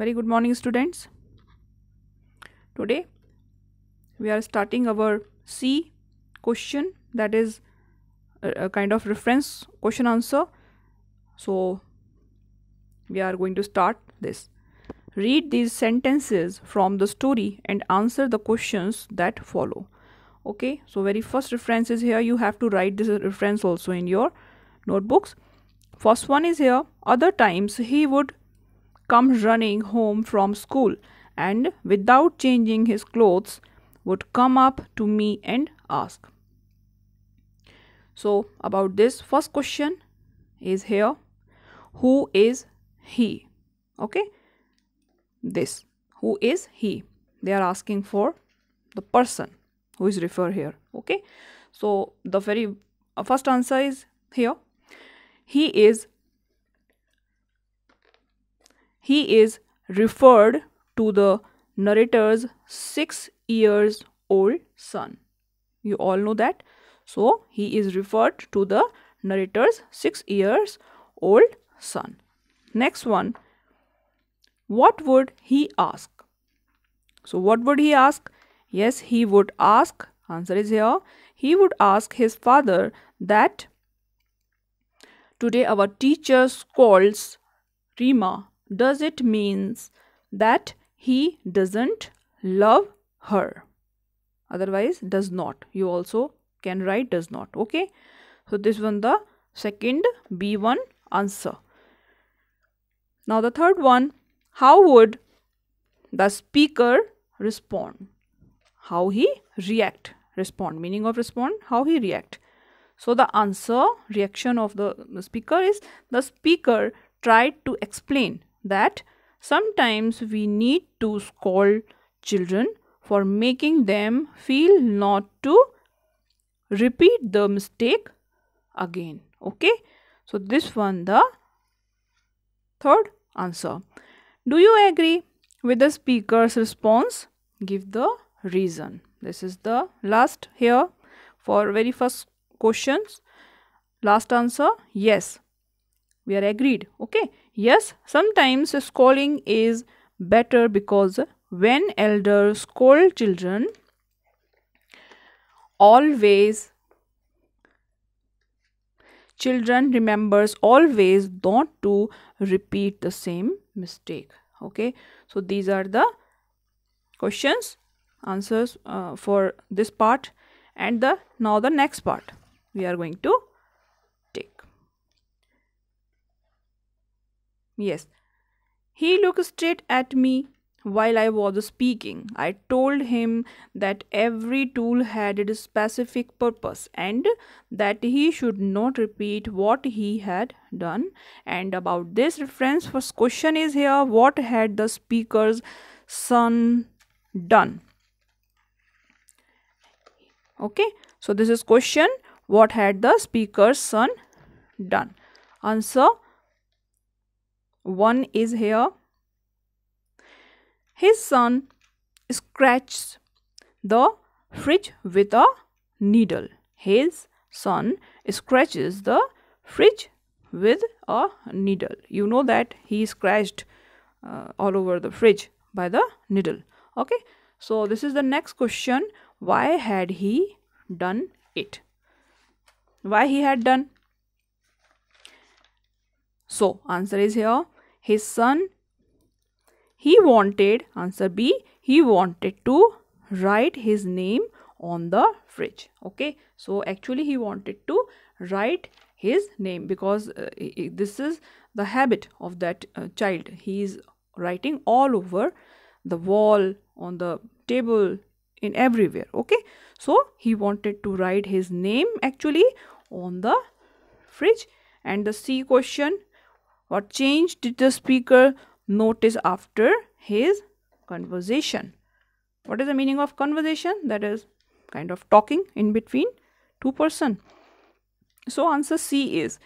very good morning students today we are starting our c question that is a, a, kind of reference question answer so we are going to start this read these sentences from the story and answer the questions that follow okay so very first reference is here you have to write this reference also in your notebooks first one is here other times he would come running home from school and, without changing his clothes, would come up to me and ask. So, about this first question is here Who is he? Okay, this. Who is he? They are asking for the person who is referred here. Okay, so the very uh, first answer is here He is he is referred to the narrator's six years old son. You all know that. So he is referred to the narrator's six years old son. Next one. What would he ask? So what would he ask? Yes, he would ask. Answer is here. He would ask his father that today our teacher scolds Rima does it means that he doesn't love her otherwise does not you also can write does not okay so this one the second b1 answer now the third one how would the speaker respond how he react respond meaning of respond how he react so the answer reaction of the speaker is the speaker tried to explain that sometimes we need to scold children for making them feel not to repeat the mistake again okay so this one the third answer do you agree with the speaker's response give the reason this is the last here for very first questions last answer yes we are agreed. Okay. Yes, sometimes scolding is better because when elders scold children, always children remembers always not to repeat the same mistake okay so these are the questions answers uh, for this part and the now the next part we are going to Yes. He looked straight at me while I was speaking. I told him that every tool had a specific purpose and that he should not repeat what he had done. And about this reference, first question is here what had the speaker's son done? Okay, so this is question what had the speaker's son done? Answer one is here. His son scratched the fridge with a needle. His son scratches the fridge with a needle. You know that he scratched uh, all over the fridge by the needle. Okay, so this is the next question. Why had he done it? Why he had done? So, answer is here. His son, he wanted, answer B, he wanted to write his name on the fridge. Okay. So, actually he wanted to write his name because uh, this is the habit of that uh, child. He is writing all over the wall, on the table, in everywhere. Okay. So, he wanted to write his name actually on the fridge and the C question what change did the speaker notice after his conversation? What is the meaning of conversation? That is kind of talking in between two person. So answer C is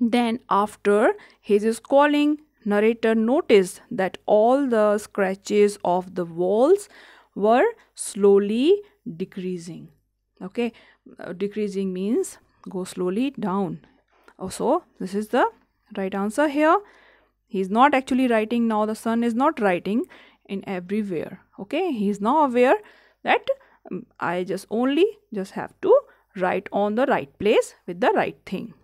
then after his calling narrator noticed that all the scratches of the walls were slowly decreasing okay uh, decreasing means go slowly down also this is the Right answer here. He is not actually writing now. The son is not writing in everywhere. Okay. He is now aware that um, I just only just have to write on the right place with the right thing.